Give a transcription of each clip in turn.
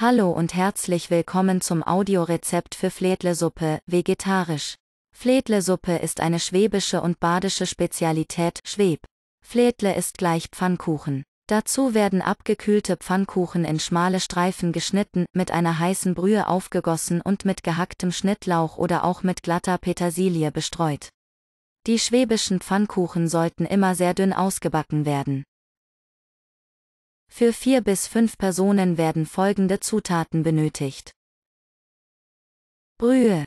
Hallo und herzlich willkommen zum Audiorezept für Fledlesuppe, vegetarisch. Fledlesuppe ist eine schwäbische und badische Spezialität, Schweb. Fledle ist gleich Pfannkuchen. Dazu werden abgekühlte Pfannkuchen in schmale Streifen geschnitten, mit einer heißen Brühe aufgegossen und mit gehacktem Schnittlauch oder auch mit glatter Petersilie bestreut. Die schwäbischen Pfannkuchen sollten immer sehr dünn ausgebacken werden. Für vier bis fünf Personen werden folgende Zutaten benötigt. Brühe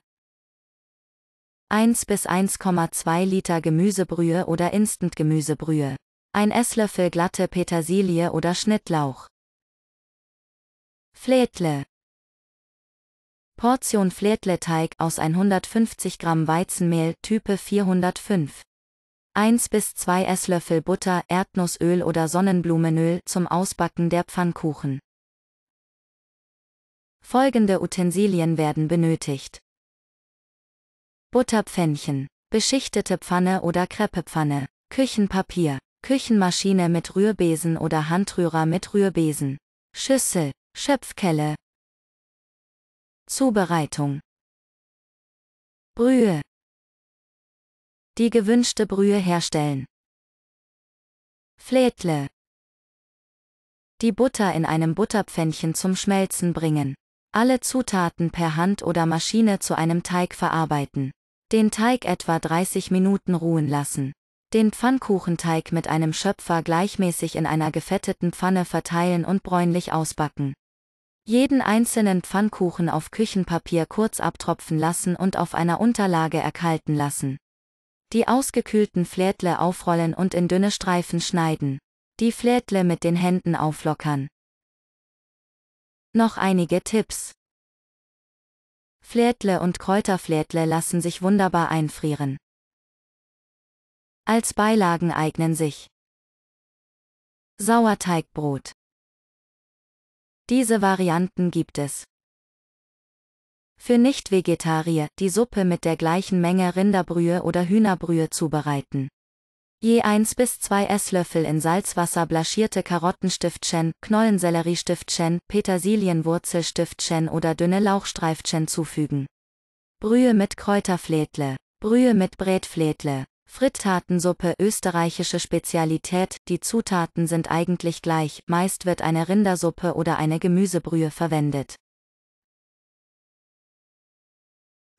1 bis 1,2 Liter Gemüsebrühe oder Instant-Gemüsebrühe. Ein Esslöffel glatte Petersilie oder Schnittlauch. Flätle Portion Flätleteig aus 150 Gramm Weizenmehl Type 405. 1 bis 2 Esslöffel Butter, Erdnussöl oder Sonnenblumenöl zum Ausbacken der Pfannkuchen. Folgende Utensilien werden benötigt. Butterpfännchen, beschichtete Pfanne oder Kreppepfanne, Küchenpapier, Küchenmaschine mit Rührbesen oder Handrührer mit Rührbesen, Schüssel, Schöpfkelle. Zubereitung. Brühe, die gewünschte Brühe herstellen. Flätle. Die Butter in einem Butterpfännchen zum Schmelzen bringen. Alle Zutaten per Hand oder Maschine zu einem Teig verarbeiten. Den Teig etwa 30 Minuten ruhen lassen. Den Pfannkuchenteig mit einem Schöpfer gleichmäßig in einer gefetteten Pfanne verteilen und bräunlich ausbacken. Jeden einzelnen Pfannkuchen auf Küchenpapier kurz abtropfen lassen und auf einer Unterlage erkalten lassen. Die ausgekühlten Flätle aufrollen und in dünne Streifen schneiden. Die Flätle mit den Händen auflockern. Noch einige Tipps. Flätle und Kräuterflätle lassen sich wunderbar einfrieren. Als Beilagen eignen sich Sauerteigbrot. Diese Varianten gibt es. Für Nicht-Vegetarier die Suppe mit der gleichen Menge Rinderbrühe oder Hühnerbrühe zubereiten. Je 1 bis 2 Esslöffel in Salzwasser blaschierte Karottenstiftchen, Knollenselleriestiftchen, Petersilienwurzelstiftchen oder dünne Lauchstreifchen zufügen. Brühe mit Kräuterflädle. Brühe mit Brätflädle. Frittatensuppe österreichische Spezialität, die Zutaten sind eigentlich gleich, meist wird eine Rindersuppe oder eine Gemüsebrühe verwendet.